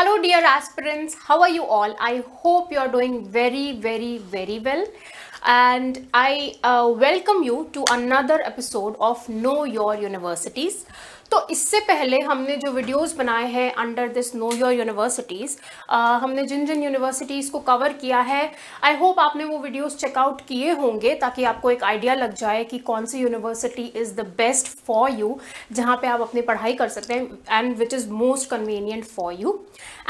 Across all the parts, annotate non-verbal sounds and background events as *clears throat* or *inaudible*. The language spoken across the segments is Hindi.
Hello dear aspirants, how are you all? I hope you are doing very, very, very well. And I uh, welcome you to another episode of Know Your Universities. तो इससे पहले हमने जो वीडियोस बनाए हैं under this know your universities हमने जिन जिन यूनिवर्सिटीज़ को कवर किया है आई होप आपने वो वीडियोस चेकआउट किए होंगे ताकि आपको एक आइडिया लग जाए कि कौन सी university is the best for you जहाँ पे आप अपनी पढ़ाई कर सकते हैं and which is most convenient for you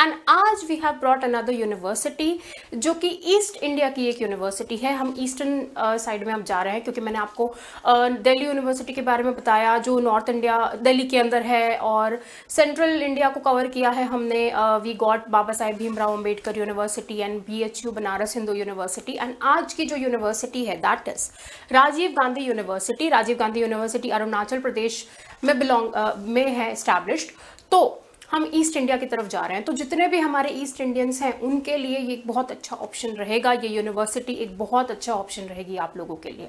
and आज we have brought another university जो कि ईस्ट इंडिया की एक यूनिवर्सिटी है हम ईस्टर्न साइड में हम जा रहे हैं क्योंकि मैंने आपको दिल्ली यूनिवर्सिटी के बारे में बताया जो नॉर्थ इंडिया दिल्ली के अंदर है और सेंट्रल इंडिया को कवर किया है हमने we got Baba Saheb Bhimrao Ambedkar university and B H U Banaras Hindu university and आज की जो यूनिवर्सिटी है that is Rajiv Gandhi university Rajiv Gandhi university Arunachal Pradesh में बिलोंग में है इस्टेब्लिश्ड तो हम ईस्ट इंडिया की तरफ जा रहे हैं तो जितने भी हमारे ईस्ट इंडियंस हैं उनके लिए ये एक बहुत अच्छा ऑप्शन रहेगा ये यूनिवर्सिटी एक बहुत अच्छा ऑप्शन रहेगी आप लोगों के लिए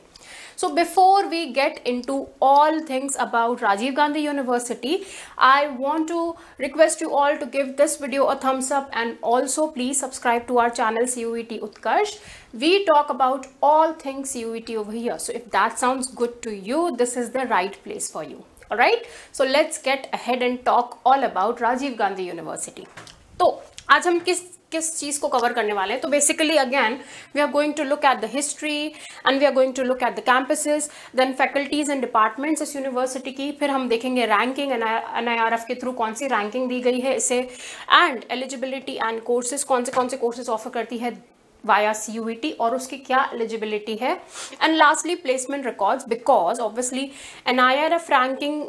So before we get into all things about Rajiv Gandhi University, I want to request you all to give this video a thumbs up and also please subscribe to our channel CUET Utkarsh. We talk about all things CUET over here. So if that sounds good to you, this is the right place for you. Alright, so let's get ahead and talk all about Rajiv Gandhi University. So, आज हम किस चीज को कवर करने वाले हैं तो basically again we are going to look at the history and we are going to look at the campus then faculties and departments इस यूनिवर्सिटी की फिर हम देखेंगे रैंकिंग एन आई के थ्रू कौन सी रैंकिंग दी गई है इसे एंड एलिजिबिलिटी एंड कोर्सेज कौन से कौन से कोर्सेज ऑफर करती है वाया सी e और उसकी क्या एलिजिबिलिटी है and lastly placement records because obviously N I R F ranking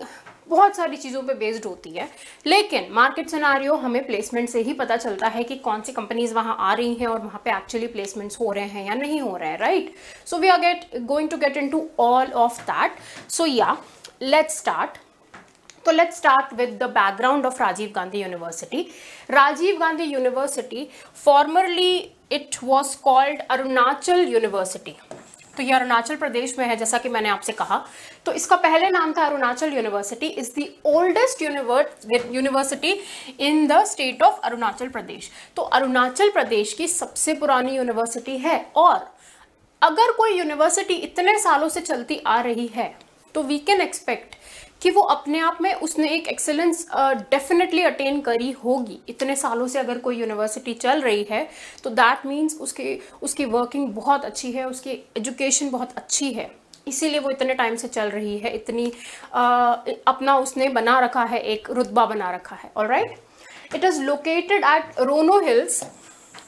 बहुत सारी चीज़ों पे बेस्ड होती है लेकिन मार्केट सिनारियो हमें प्लेसमेंट से ही पता चलता है कि कौन सी कंपनीज वहां आ रही हैं और वहां पे एक्चुअली प्लेसमेंट्स हो रहे हैं या नहीं हो रहे हैं right so we are get going to get into all of that so yeah let's start तो let's start with the background of Rajiv Gandhi university Rajiv Gandhi university formerly it was called Arunachal university तो ये अरुणाचल प्रदेश में है जैसा कि मैंने आपसे कहा तो इसका पहले नाम था Arunachal university is the oldest university in the state of Arunachal Pradesh तो अरुणाचल प्रदेश की सबसे पुरानी यूनिवर्सिटी है और अगर कोई यूनिवर्सिटी इतने सालों से चलती आ रही है तो वी कैन एक्सपेक्ट कि वो अपने आप में उसने एक एक्सेलेंस डेफिनेटली अटेन करी होगी इतने सालों से अगर कोई यूनिवर्सिटी चल रही है तो दैट मीन्स उसकी उसकी वर्किंग बहुत अच्छी है उसकी एजुकेशन बहुत अच्छी है इसीलिए वो इतने टाइम से चल रही है इतनी आ, अपना उसने बना रखा है एक रुतबा बना रखा है all right it is located at Rono hills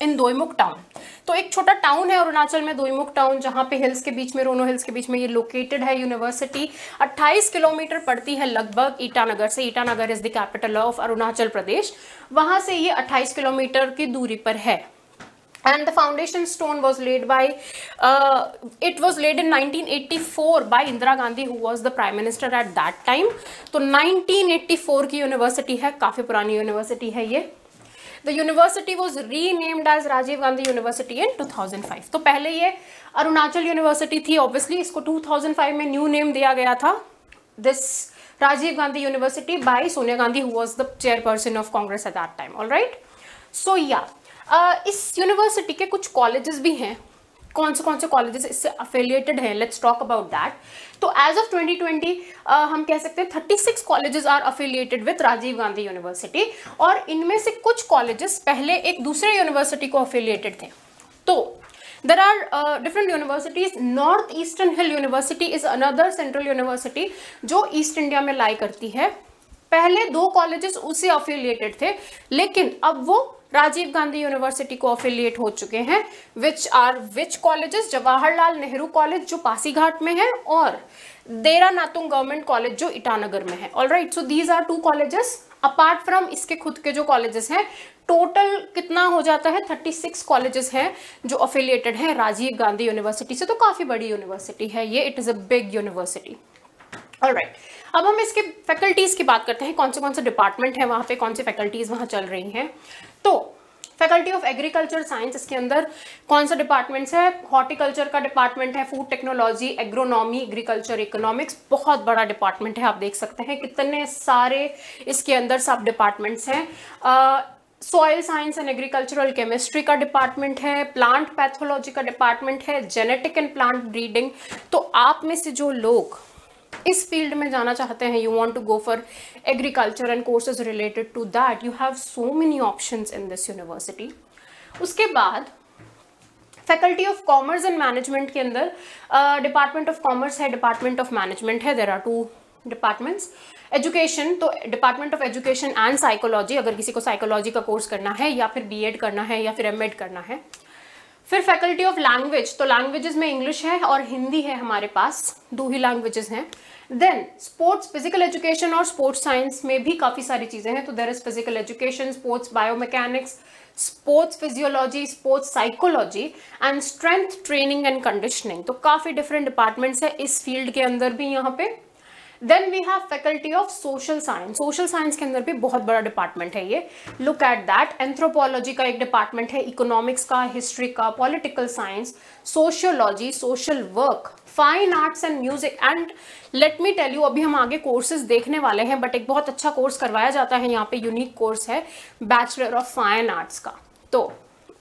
in Doimukh town तो एक छोटा टाउन है अरुणाचल में दोईमुख टाउन जहां पे हिल्स के बीच में रोनो हिल्स के बीच में ये लोकेटेड है यूनिवर्सिटी 28 किलोमीटर पड़ती है लगभग ईटानगर से Itanagar is the capital of Arunachal Pradesh वहां से ये 28 किलोमीटर की दूरी पर है and the foundation stone was laid by uh, it was laid in 1984 by indira gandhi who was the prime minister at that time तो 1984 की यूनिवर्सिटी है काफ़ी पुरानी यूनिवर्सिटी है ये the university was renamed as Rajiv Gandhi university in two thousand five तो पहले ये अरुणाचल यूनिवर्सिटी थी ऑब्वियसली इसको टू थाउजेंड फाइव में न्यू नेम दिया गया था this Rajiv Gandhi university by Sonia Gandhi who was the chairperson of Congress at that time all right so yeah इस यूनिवर्सिटी के कुछ कॉलेजेस भी हैं कौन से कौन से कॉलेजेस इससे अफिलियेटेड हैं लेट्स टॉक अबाउट दैट तो एज ऑफ 2020 हम कह सकते हैं 36 colleges are affiliated with Rajiv Gandhi university और इनमें से कुछ कॉलेजेस पहले एक दूसरे यूनिवर्सिटी को अफिलियेटेड थे तो there are different universities north eastern hill university is another central university जो ईस्ट इंडिया में लाई करती है पहले दो कॉलेजेस उससे अफिलियेटेड थे लेकिन अब वो राजीव गांधी यूनिवर्सिटी को अफिलियट हो चुके हैं which are which colleges Jawaharlal Nehru college जो पासीघाट में है और देरा नातुंग गवर्नमेंट कॉलेज जो इटानगर में है all right so these are two colleges apart from इसके खुद के जो कॉलेजेस हैं टोटल कितना हो जाता है 36 कॉलेजेस हैं जो अफिलियटेड हैं राजीव गांधी यूनिवर्सिटी से तो काफ़ी बड़ी यूनिवर्सिटी है ये it is a big university all right अब हम इसके फैकल्टीज़ की बात करते हैं कौन से कौन से डिपार्टमेंट है वहां पे कौन सी फैकल्टीज़ वहाँ चल रही हैं तो फैकल्टी ऑफ एग्रीकल्चर साइंस इसके अंदर कौन सा डिपार्टमेंट्स है हॉर्टिकल्चर का डिपार्टमेंट है food technology agronomy agriculture economics बहुत बड़ा डिपार्टमेंट है आप देख सकते हैं कितने सारे इसके अंदर सब डिपार्टमेंट्स हैं soil science and agricultural chemistry का डिपार्टमेंट है प्लांट पैथोलॉजी का डिपार्टमेंट है जेनेटिक एंड प्लांट ब्रीडिंग तो आप में से जो लोग इस फील्ड में जाना चाहते हैं you want to go for agriculture and courses related to that you have so many option in this university उसके बाद faculty of commerce and management के अंदर डिपार्टमेंट ऑफ कॉमर्स है डिपार्टमेंट ऑफ मैनेजमेंट है there are two departments education तो department of education and psychology अगर किसी को साइकोलॉजी का कोर्स करना है या फिर बी करना है या फिर एम करना है फिर फैकल्टी ऑफ लैंग्वेज तो लैंग्वेजेस में इंग्लिश है और हिंदी है हमारे पास दो ही लैंग्वेजेस हैं देन स्पोर्ट्स फिजिकल एजुकेशन और स्पोर्ट्स साइंस में भी काफ़ी सारी चीज़ें हैं तो there is physical education sports biomechanics sports physiology sports psychology and strength training and conditioning तो काफ़ी डिफरेंट डिपार्टमेंट्स है इस फील्ड के अंदर भी यहाँ पे then we have faculty of social science social science के अंदर भी बहुत बड़ा डिपार्टमेंट है ये लुक एट दैट एंथ्रोपोलॉजी का एक डिपार्टमेंट है इकोनॉमिक्स का हिस्ट्री का political science sociology social work fine arts and music and let me tell you अभी हम आगे कोर्सेज देखने वाले हैं बट एक बहुत अच्छा कोर्स करवाया जाता है यहाँ पे यूनिक कोर्स है बैचलर ऑफ फाइन आर्ट्स का तो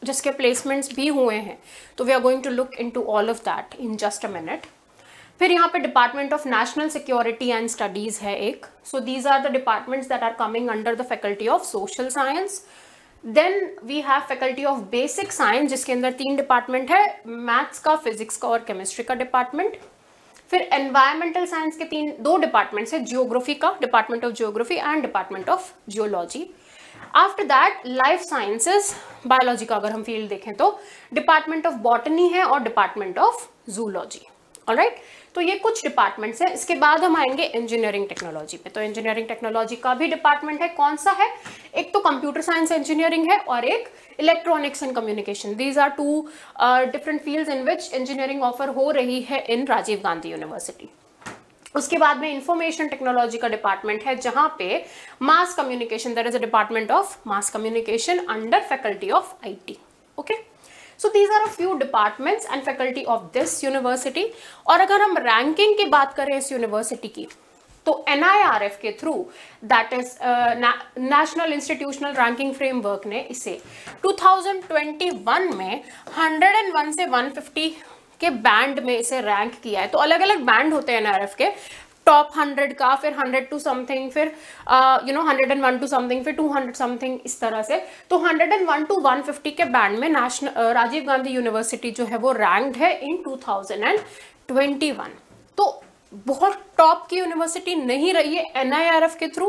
जिसके प्लेसमेंट्स भी हुए हैं तो we are going to look into all of that in just a minute फिर यहाँ पे department of national security and studies है एक so these are the departments that are coming under the faculty of social science then we have faculty of basic science जिसके अंदर तीन डिपार्टमेंट है मैथ्स का फिजिक्स का और केमिस्ट्री का डिपार्टमेंट फिर एनवायरमेंटल साइंस के तीन दो डिपार्टमेंट्स है जियोग्राफी का department of geography and department of geology after that life sciences biology का अगर हम फील्ड देखें तो डिपार्टमेंट ऑफ बॉटनी है और department of zoology right right? तो ये कुछ डिपार्टमेंट्स हैं इसके बाद हम आएंगे इंजीनियरिंग टेक्नोलॉजी पे तो इंजीनियरिंग टेक्नोलॉजी का भी डिपार्टमेंट है कौन सा है एक तो कंप्यूटर साइंस इंजीनियरिंग है और एक electronics and communication these are two different field in which engineering offer हो रही है इन राजीव गांधी यूनिवर्सिटी उसके बाद में इंफॉर्मेशन टेक्नोलॉजी का डिपार्टमेंट है जहां पे mass communication there is a department of mass communication under faculty of IT okay so these are a few departments and faculty of this university और अगर हम रैंकिंग की बात करें इस यूनिवर्सिटी की तो एन के through that is national institutional ranking framework ने इसे 2021 में 101 से 150 के बैंड में इसे रैंक किया है तो अलग अलग बैंड होते हैं एन के टॉप हंड्रेड का फिर हंड्रेड टू समथिंग फिर you know hundred and one two something फिर टू हंड्रेड समथिंग इस तरह से तो hundred and one two one fifty के बैंड में national uh, Rajiv Gandhi university जो है वो रैंक्ड है in two thousand and twenty one तो बहुत टॉप की यूनिवर्सिटी नहीं रही है एन आई आर एफ के थ्रू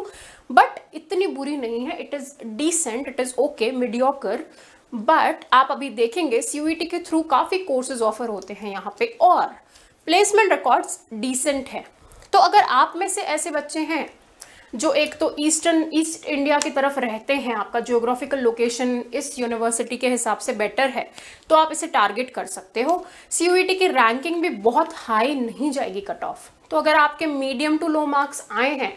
बट इतनी बुरी नहीं है it is decent it is okay mediocre but आप अभी देखेंगे सीयूईटी e के थ्रू काफ़ी कोर्सेज ऑफर होते हैं यहाँ पे और प्लेसमेंट रिकॉर्ड्स डिसेंट है तो अगर आप में से ऐसे बच्चे हैं जो एक तो ईस्टर्न ईस्ट इंडिया की तरफ रहते हैं आपका जियोग्राफिकल लोकेशन इस यूनिवर्सिटी के हिसाब से बेटर है तो आप इसे टारगेट कर सकते हो सी e की रैंकिंग भी बहुत हाई नहीं जाएगी कट ऑफ तो अगर आपके मीडियम टू लो मार्क्स आए हैं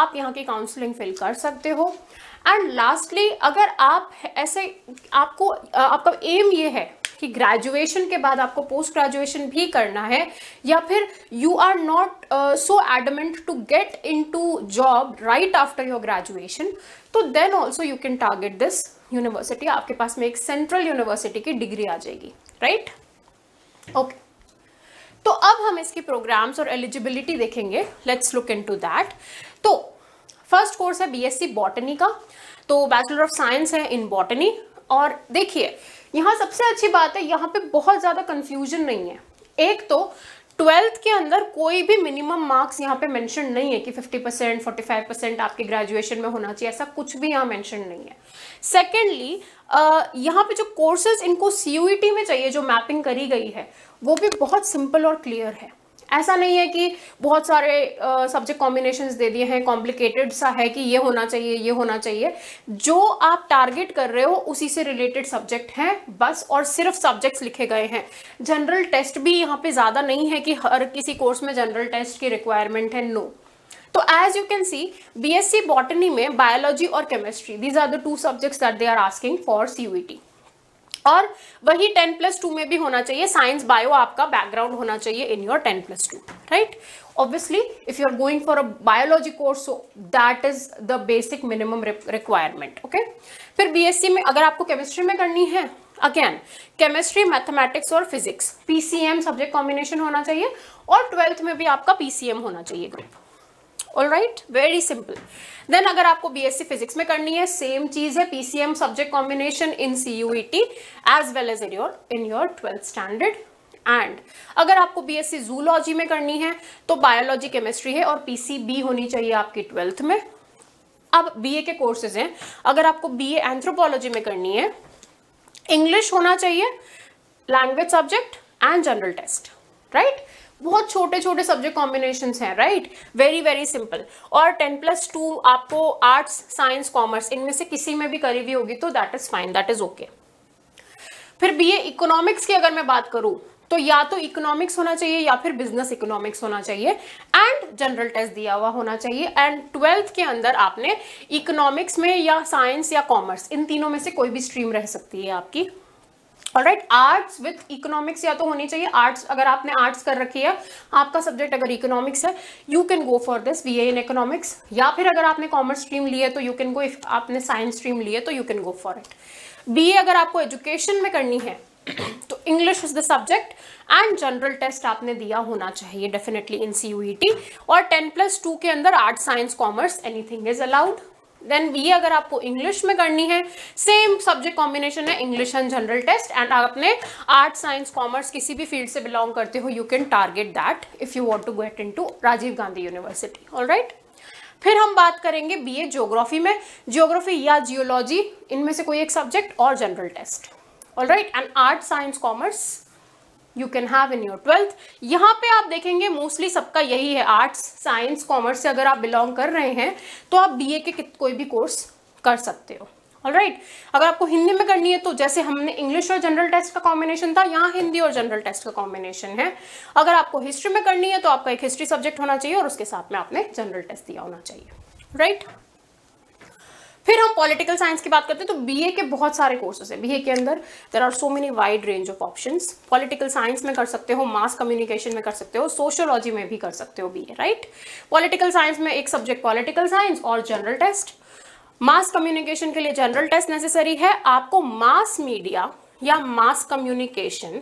आप यहाँ की काउंसलिंग फिल कर सकते हो एंड लास्टली अगर आप ऐसे आपको आपका एम ये है कि ग्रेजुएशन के बाद आपको पोस्ट ग्रेजुएशन भी करना है या फिर you are not so adamant to get into job right after your graduation तो then also you can target this university आपके पास में एक सेंट्रल यूनिवर्सिटी की डिग्री आ जाएगी राइट right? Okay okay. तो अब हम इसके प्रोग्राम्स और एलिजिबिलिटी देखेंगे let's look into that तो फर्स्ट कोर्स है बी एस सी बॉटनी का तो बैचलर ऑफ साइंस है इन बॉटनी और देखिए यहाँ सबसे अच्छी बात है यहाँ पे बहुत ज़्यादा कन्फ्यूजन नहीं है एक तो ट्वेल्थ के अंदर कोई भी मिनिमम मार्क्स यहाँ पे मेंशन नहीं है कि 50 परसेंट फोर्टी परसेंट आपके ग्रेजुएशन में होना चाहिए ऐसा कुछ भी यहाँ मेंशन नहीं है सेकेंडली यहाँ पे जो कोर्सेज इनको सी e में चाहिए जो मैपिंग करी गई है वो भी बहुत सिंपल और क्लियर है ऐसा नहीं है कि बहुत सारे सब्जेक्ट कॉम्बिनेशंस दे दिए हैं कॉम्प्लिकेटेड सा है कि ये होना चाहिए ये होना चाहिए जो आप टारगेट कर रहे हो उसी से रिलेटेड सब्जेक्ट हैं बस और सिर्फ सब्जेक्ट्स लिखे गए हैं जनरल टेस्ट भी यहाँ पे ज़्यादा नहीं है कि हर किसी कोर्स में जनरल टेस्ट की रिक्वायरमेंट है नो no. तो as you can see B S C botany में बायोलॉजी और chemistry these are the two subjects that they are asking for C U T और वही टेन प्लस टू में भी होना चाहिए साइंस बायो आपका बैकग्राउंड होना चाहिए in your ten plus two right obviously if you are going for a biology course so that is the basic minimum requirement okay फिर बीएससी में अगर आपको केमिस्ट्री में करनी है अगेन केमिस्ट्री मैथमेटिक्स और फिजिक्स पीसीएम सब्जेक्ट कॉम्बिनेशन होना चाहिए और ट्वेल्थ में भी आपका पीसीएम होना चाहिए group all right very simple then अगर आपको बीएससी फिजिक्स में करनी है सेम चीज है PCM subject combination in CUET as well as in your in your twelfth standard and अगर आपको बीएससी जूलॉजी में करनी है तो बायोलॉजी केमिस्ट्री है और पीसीबी होनी चाहिए आपकी ट्वेल्थ में अब बीए के कोर्सेज हैं अगर आपको बीए एंथ्रोपोलॉजी में करनी है इंग्लिश होना चाहिए language subject and general test right बहुत छोटे छोटे सब्जेक्ट कॉम्बिनेशन हैं राइट वेरी वेरी सिंपल और टेन प्लस टू आपको आर्ट्स साइंस कॉमर्स इनमें से किसी में भी करी हुई होगी तो that is fine that is okay फिर ए इकोनॉमिक्स की अगर मैं बात करूं तो या तो इकोनॉमिक्स होना चाहिए या फिर बिजनेस इकोनॉमिक्स होना चाहिए एंड जनरल टेस्ट दिया हुआ होना चाहिए एंड ट्वेल्थ के अंदर आपने इकोनॉमिक्स में या साइंस या कॉमर्स इन तीनों में से कोई भी स्ट्रीम रह सकती है आपकी राइट आर्ट्स विथ इकोनॉमिक्स या तो होनी चाहिए आर्ट्स अगर आपने आर्ट्स कर रखी है आपका सब्जेक्ट अगर इकोनॉमिक्स है you can go for this we in economics या फिर अगर आपने कॉमर्स स्ट्रीम ली है तो यू कैन गो इफ आपने साइंस स्ट्रीम ली है तो you can go for it B अगर आपको एजुकेशन में करनी है तो English is the subject and general test आपने दिया होना चाहिए डेफिनेटली इन सी और टेन प्लस टू के अंदर arts science commerce anything is allowed then B अगर आपको इंग्लिश में करनी है सेम सब्जेक्ट कॉम्बिनेशन है English and general test and आप अपने आर्ट साइंस कॉमर्स किसी भी फील्ड से बिलोंग करते हो you can target that if you want to get in Rajiv Gandhi university all right फिर हम बात करेंगे ए जियोग्राफी में जियोग्राफी या जियोलॉजी इनमें से कोई एक सब्जेक्ट और general test all right and art science commerce you can have in your twelfth यहाँ पे आप देखेंगे मोस्टली सबका यही है आर्ट्स साइंस कॉमर्स से अगर आप बिलोंग कर रहे हैं तो आप ए के कोई भी कोर्स कर सकते हो ऑल राइट right. अगर आपको हिंदी में करनी है तो जैसे हमने इंग्लिश और जनरल टेस्ट का कॉम्बिनेशन था यहाँ हिंदी और जनरल टेस्ट का कॉम्बिनेशन है अगर आपको हिस्ट्री में करनी है तो आपका एक हिस्ट्री सब्जेक्ट होना चाहिए और उसके साथ में आपने जनरल टेस्ट दिया होना चाहिए राइट right? फिर हम पॉलिटिकल साइंस की बात करते हैं तो बीए के बहुत सारे कोर्सेज हैं बीए के अंदर there are so many wide range of option political science में कर सकते हो मास कम्युनिकेशन में कर सकते हो सोशोलॉजी में भी कर सकते हो बीए राइट पॉलिटिकल साइंस में एक सब्जेक्ट पॉलिटिकल साइंस और जनरल टेस्ट मास कम्युनिकेशन के लिए जनरल टेस्ट नेसेसरी है आपको मास मीडिया या मास कम्युनिकेशन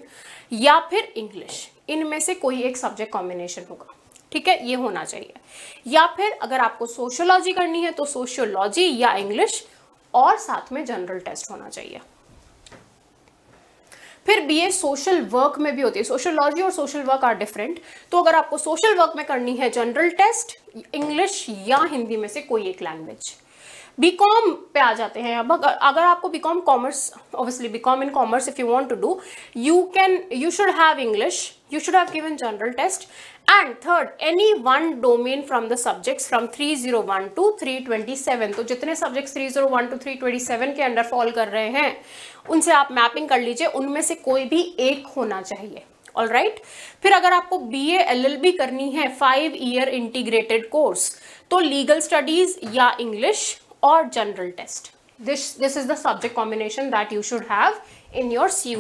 या फिर इंग्लिश इनमें से कोई एक सब्जेक्ट कॉम्बिनेशन होगा ठीक है ये होना चाहिए या फिर अगर आपको सोशियोलॉजी करनी है तो सोशियोलॉजी या इंग्लिश और साथ में जनरल टेस्ट होना चाहिए फिर बीए सोशल वर्क में भी होती है सोशियोलॉजी और सोशल वर्क आर डिफरेंट तो अगर आपको सोशल वर्क में करनी है जनरल टेस्ट इंग्लिश या हिंदी में से कोई एक लैंग्वेज बीकॉम पे आ जाते हैं अब अगर आपको BCom commerce obviously BCom in commerce if you want to do you can you should have English you should have given general test and third any one domain from the subjects from 301 to 327 तो जितने सब्जेक्ट्स 301 टू 327 के अंडर फॉल कर रहे हैं उनसे आप मैपिंग कर लीजिए उनमें से कोई भी एक होना चाहिए ऑल राइट right? फिर अगर आपको बी एल बी करनी है फाइव ईयर इंटीग्रेटेड कोर्स तो लीगल स्टडीज या इंग्लिश और general test this this is the subject combination that you should have in your C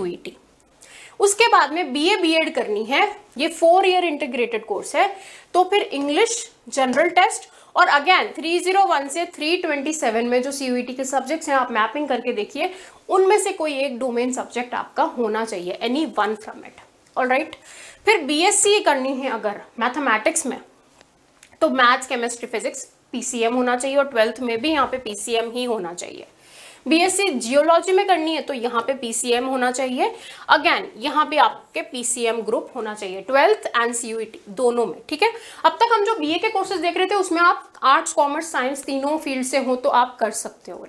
उसके बाद में बीए बीएड करनी है ये फोर ईयर इंटीग्रेटेड कोर्स है तो फिर इंग्लिश जनरल टेस्ट और अगेन 301 से 327 में जो सीयूईटी e के सब्जेक्ट्स हैं आप मैपिंग करके देखिए उनमें से कोई एक डोमेन सब्जेक्ट आपका होना चाहिए any one from it all right फिर बीएससी करनी है अगर मैथमेटिक्स में तो मैथ्स केमिस्ट्री फिजिक्स पीसीएम होना चाहिए और ट्वेल्थ में भी यहाँ पे पीसीएम ही होना चाहिए बीएससी जियोलॉजी में करनी है तो यहाँ पे पीसीएम होना चाहिए अगेन यहाँ पे आपके पीसीएम ग्रुप होना चाहिए ट्वेल्थ एंड सीयूईटी दोनों में ठीक है अब तक हम जो बीए के कोर्सेज देख रहे थे उसमें आप आर्ट्स कॉमर्स साइंस तीनों फील्ड से हो तो आप कर सकते हो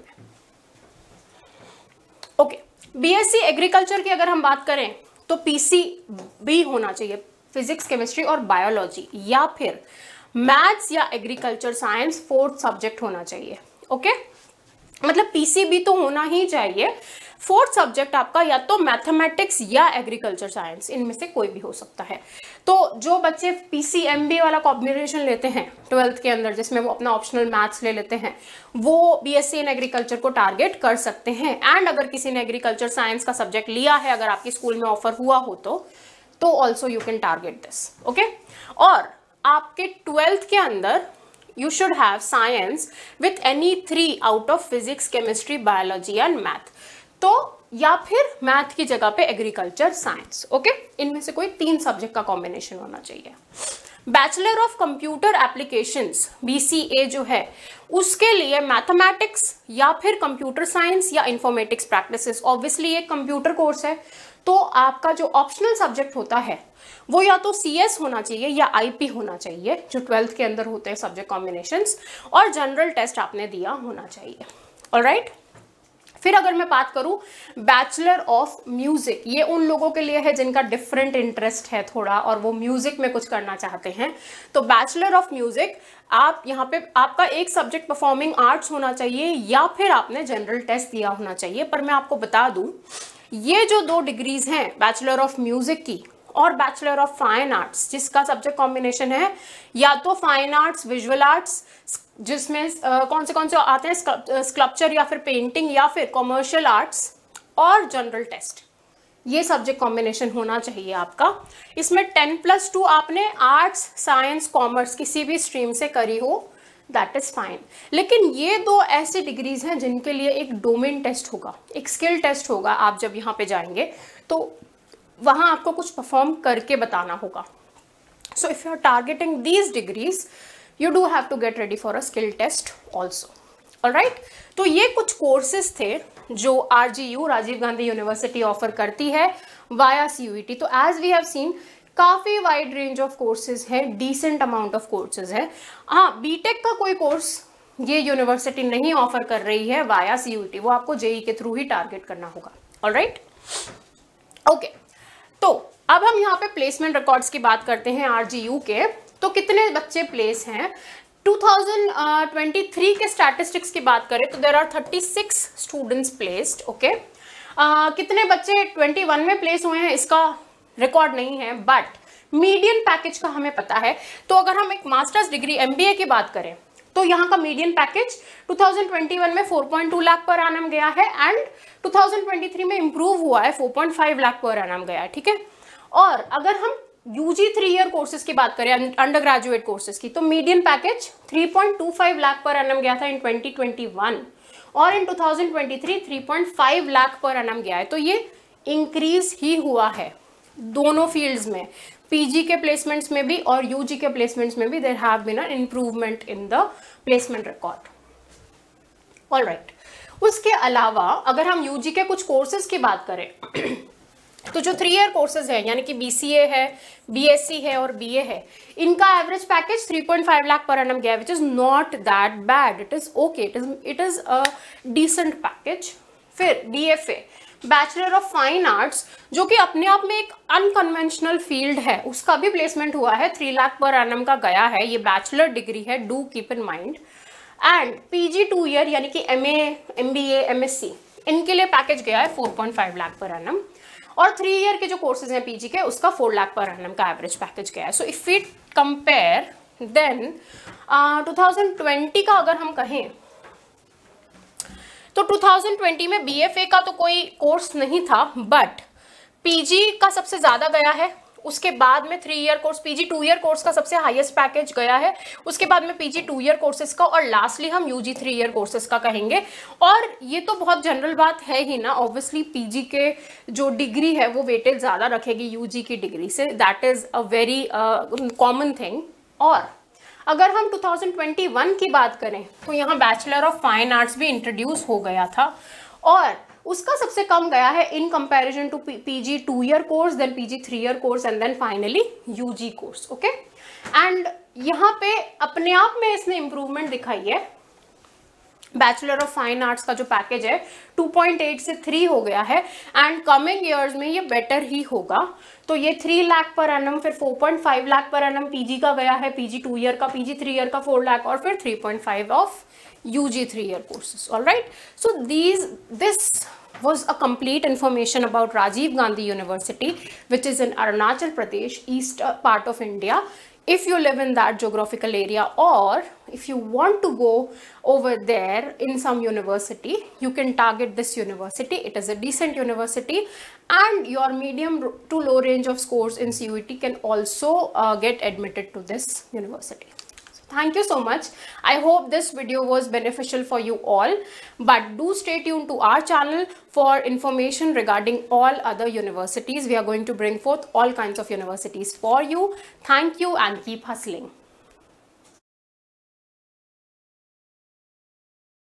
ओके बीएससी एग्रीकल्चर की अगर हम बात करें तो पीसी भी होना चाहिए फिजिक्स केमिस्ट्री और बायोलॉजी या फिर मैथ्स या एग्रीकल्चर साइंस फोर्थ सब्जेक्ट होना चाहिए ओके okay? मतलब पीसीबी तो होना ही चाहिए फोर्थ सब्जेक्ट आपका या तो मैथमेटिक्स या एग्रीकल्चर साइंस इनमें से कोई भी हो सकता है तो जो बच्चे पीसीएमबी वाला कॉम्बिनेशन लेते हैं ट्वेल्थ के अंदर जिसमें वो अपना ऑप्शनल मैथ्स ले लेते हैं वो बीएससी इन एग्रीकल्चर को टारगेट कर सकते हैं एंड अगर किसी ने एग्रीकल्चर साइंस का सब्जेक्ट लिया है अगर आपके स्कूल में ऑफर हुआ हो तो तो also you can target this okay और आपके ट्वेल्थ के अंदर you should have science with any three out of physics, chemistry, biology and math. तो या फिर मैथ की जगह पे एग्रीकल्चर साइंस ओके इनमें से कोई तीन सब्जेक्ट का कॉम्बिनेशन होना चाहिए bachelor of computer applications BCA जो है उसके लिए मैथमेटिक्स या फिर कंप्यूटर साइंस या इन्फॉर्मेटिक्स प्रैक्टिस ऑब्वियसली एक कंप्यूटर कोर्स है तो आपका जो ऑप्शनल सब्जेक्ट होता है वो या तो सी एस होना चाहिए या आई पी होना चाहिए जो ट्वेल्थ के अंदर होते हैं सब्जेक्ट कॉम्बिनेशन और जनरल टेस्ट आपने दिया होना चाहिए और राइट फिर अगर मैं बात करूं बैचलर ऑफ म्यूज़िक ये उन लोगों के लिए है जिनका डिफरेंट इंटरेस्ट है थोड़ा और वो म्यूज़िक में कुछ करना चाहते हैं तो बैचलर ऑफ म्यूज़िक आप यहाँ पे आपका एक सब्जेक्ट परफॉर्मिंग आर्ट्स होना चाहिए या फिर आपने जनरल टेस्ट दिया होना चाहिए पर मैं आपको बता दूँ ये जो दो डिग्रीज हैं बैचलर ऑफ म्यूजिक की और बैचलर ऑफ फाइन आर्ट्स जिसका सब्जेक्ट कॉम्बिनेशन है या तो फाइन आर्ट्स विजुअल आर्ट्स जिसमें कौन से कौन से आते हैं स्कल्पचर या फिर पेंटिंग या फिर कॉमर्शियल आर्ट्स और जनरल टेस्ट ये सब्जेक्ट कॉम्बिनेशन होना चाहिए आपका इसमें टेन प्लस टू आपने आर्ट्स साइंस कॉमर्स किसी भी स्ट्रीम से करी हो दैट इज़ फाइन लेकिन ये दो ऐसे डिग्रीज़ हैं जिनके लिए एक डोमेन टेस्ट होगा एक स्किल टेस्ट होगा आप जब यहाँ पे जाएंगे तो वहाँ आपको कुछ परफॉर्म करके बताना होगा so if you are targeting these degrees you do have to get ready for a skill test also right तो ये कुछ कोर्सेज थे जो are Rajiv Gandhi university offer करती है वाया सी e तो एज वी हैव सीन काफ़ी वाइड रेंज ऑफ कोर्सेज है डिसेंट अमाउंट ऑफ कोर्सेज है हाँ बी का कोई कोर्स ये यूनिवर्सिटी नहीं ऑफर कर रही है वाया सी वो आपको जेई e के थ्रू ही टारगेट करना होगा ऑल राइट ओके तो अब हम यहाँ पे प्लेसमेंट रिकॉर्ड्स की बात करते हैं आर के तो कितने बच्चे प्लेस हैं 2023 uh, के स्टैटिस्टिक्स की बात करें तो there are 36 students placed okay कितने बच्चे 21 में प्लेस हुए हैं इसका रिकॉर्ड नहीं है बट मीडियम पैकेज का हमें पता है तो अगर हम एक मास्टर्स डिग्री एमबीए की बात करें तो यहाँ का मीडियम पैकेज 2021 में 4.2 लाख पर आनम गया है एंड 2023 में इम्प्रूव हुआ है 4.5 लाख पर आनम गया है ठीक है और अगर हम यूजी थ्री ईयर कोर्सेज की बात करें अंडर ग्रेजुएट कोर्सेज की तो मीडियम पैकेज 3.25 लाख पर अनम गया था इन 2021 और इन 2023 3.5 लाख पर अनम गया है तो ये इंक्रीज ही हुआ है दोनों फील्ड्स में पीजी के प्लेसमेंट्स में भी और यूजी के प्लेसमेंट्स में भी there have been an improvement in the placement record all right उसके अलावा अगर हम यूजी के कुछ कोर्सेज की बात करें *clears throat* तो जो थ्री ईयर कोर्सेज हैं यानी कि बीसीए है बीएससी है और बीए है इनका एवरेज पैकेज 3.5 लाख पर एनम गया which is not that bad it is okay it is it is a decent package फिर BFA bachelor of fine arts जो कि अपने आप में एक अनकन्वेंशनल फील्ड है उसका भी प्लेसमेंट हुआ है थ्री लाख पर एनम का गया है ये बैचलर डिग्री है do keep in mind and P G two year यानी कि M A M M B S C इनके लिए पैकेज गया है फोर पॉइंट फाइव लाख पर एनम और थ्री ईयर के जो कोर्सेज हैं जी के उसका फोर लाख पर एनम का एवरेज पैकेज गया है so if it compare then twenty का अगर हम कहें तो 2020 में बीएफए का तो कोई कोर्स नहीं था बट पीजी का सबसे ज़्यादा गया है उसके बाद में three year course PG two year course का सबसे हाईएस्ट पैकेज गया है उसके बाद में पीजी टू ईयर कोर्सेज का और लास्टली हम यूजी थ्री ईयर कोर्सेज का कहेंगे और ये तो बहुत जनरल बात है ही ना ऑब्वियसली पीजी के जो डिग्री है वो वेटेज ज़्यादा रखेगी यूजी की डिग्री से that is a very common thing और अगर हम 2021 की बात करें तो यहाँ बैचलर ऑफ फाइन आर्ट्स भी इंट्रोड्यूस हो गया था और उसका सबसे कम गया है in comparison to PG two year course then PG three year course and then finally UG course okay and यहाँ पे अपने आप में इसने इम्प्रूवमेंट दिखाई है बैचलर ऑफ फाइन आर्ट्स का जो पैकेज है 2.8 से 3 हो गया है एंड कमिंग ईयर्स में ये बेटर ही होगा तो ये 3 लाख पर एन फिर 4.5 लाख पर एन पीजी का गया है पीजी टू ईयर का पीजी थ्री ईयर का 4 लाख और फिर 3.5 of UG three year courses all right so these this was a complete information about Rajiv Gandhi university which is in Arunachal Pradesh east part of India if you live in that geographical area or if you want to go over there in some university you can target this university it is a decent university and your medium to low range of scores in CUET can also uh, get admitted to this university thank you so much i hope this video was beneficial for you all but do stay tuned to our channel for information regarding all other universities we are going to bring forth all kinds of universities for you thank you and keep hustling